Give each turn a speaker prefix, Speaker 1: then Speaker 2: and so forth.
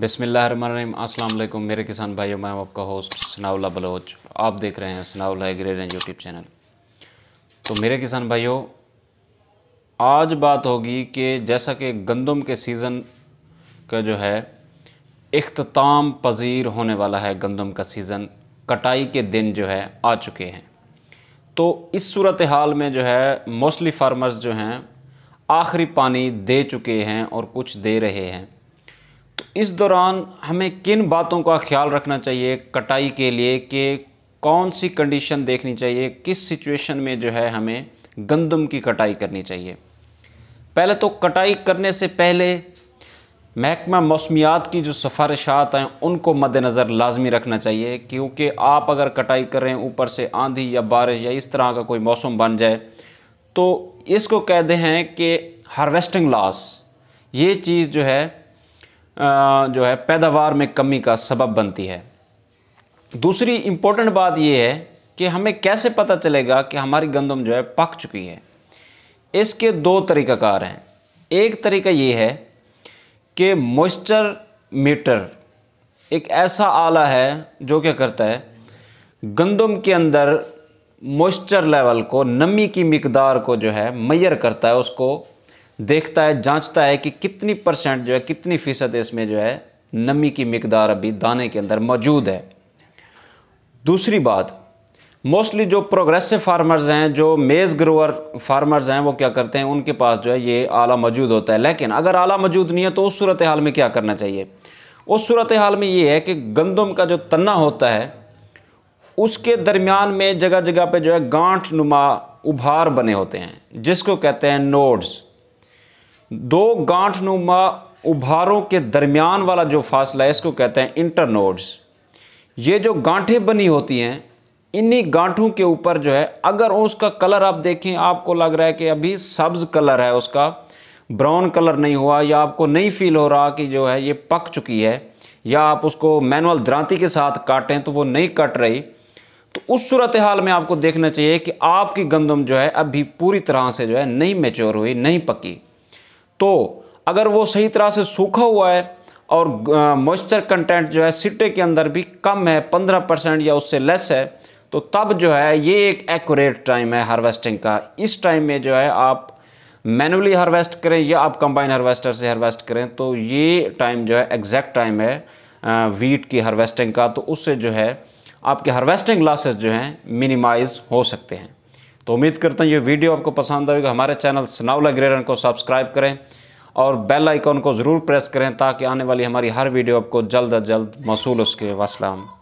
Speaker 1: बिसमीम अस्सलाम मेरे किसान भाइयों मैं आपका होस्ट सनाउल्ला बलोच आप देख रहे हैं सनाउल्ला एग्रेरियन यूट्यूब चैनल तो मेरे किसान भाइयों आज बात होगी कि जैसा कि गंदम के सीज़न का जो है अख्ताम पजीर होने वाला है गंदम का सीज़न कटाई के दिन जो है आ चुके हैं तो इस सूरत हाल में जो है मोस्टली फार्मर्स जो हैं आखिरी पानी दे चुके हैं और कुछ दे रहे हैं तो इस दौरान हमें किन बातों का ख्याल रखना चाहिए कटाई के लिए कि कौन सी कंडीशन देखनी चाहिए किस सिचुएशन में जो है हमें गंदम की कटाई करनी चाहिए पहले तो कटाई करने से पहले महकमा मौसमियात की जो सफारशात हैं उनको मद्दनज़र लाजमी रखना चाहिए क्योंकि आप अगर कटाई कर रहे हैं ऊपर से आंधी या बारिश या इस तरह का कोई मौसम बन जाए तो इसको कहते हैं कि हारवेस्टिंग लॉस ये चीज़ जो है जो है पैदावार में कमी का सबब बनती है दूसरी इम्पोर्टेंट बात यह है कि हमें कैसे पता चलेगा कि हमारी गंदम जो है पक चुकी है इसके दो तरीक़ाकार हैं एक तरीका ये है कि मॉइस्चर मीटर एक ऐसा आला है जो क्या करता है गंदम के अंदर मॉइस्चर लेवल को नमी की मकदार को जो है मैयर करता है उसको देखता है जांचता है कि कितनी परसेंट जो है कितनी फ़ीसद इसमें जो है नमी की मकदार अभी दाने के अंदर मौजूद है दूसरी बात मोस्टली जो प्रोग्रेसिव फार्मर्स हैं जो मेज़ ग्रोअर फार्मर्स हैं वो क्या करते हैं उनके पास जो है ये आला मौजूद होता है लेकिन अगर आला मौजूद नहीं है तो उस सूरत हाल में क्या करना चाहिए उस सूरत हाल में ये है कि गंदम का जो तना होता है उसके दरमियान में जगह जगह पे जो है गांठ नुमा उभार बने होते हैं जिसको कहते हैं नोड्स दो गांठ नुमा उभारों के दरमियान वाला जो फासला है इसको कहते हैं इंटरनोड्स ये जो गांठें बनी होती हैं इन्हीं गांठों के ऊपर जो है अगर उसका कलर आप देखें आपको लग रहा है कि अभी सब्ज़ कलर है उसका ब्राउन कलर नहीं हुआ या आपको नहीं फील हो रहा कि जो है ये पक चुकी है या आप उसको मैनुअल द्रांति के साथ काटें तो वो नहीं कट रही तो उस सूरत हाल में आपको देखना चाहिए कि आपकी गंदम जो है अभी पूरी तरह से जो है नहीं मेच्योर हुई नहीं पकी तो अगर वो सही तरह से सूखा हुआ है और मॉइस्चर कंटेंट जो है सिट्टे के अंदर भी कम है पंद्रह परसेंट या उससे लेस है तो तब जो है ये एक एक्यूरेट टाइम है हार्वेस्टिंग का इस टाइम में जो है आप मैनुअली हार्वेस्ट करें या आप कंबाइन हार्वेस्टर से हार्वेस्ट करें तो ये टाइम जो है एग्जैक्ट टाइम है वीट की हार्वेस्टिंग का तो उससे जो है आपके हार्वेस्टिंग लॉसेस जो हैं मिनिमाइज़ हो सकते हैं तो उम्मीद करता हूँ ये वीडियो आपको पसंद आएगा हमारे चैनल सनावला ग्रेरन को सब्सक्राइब करें और बेल आइकॉन को ज़रूर प्रेस करें ताकि आने वाली हमारी हर वीडियो आपको जल्द अज जल्द मौसू उसके वसलाम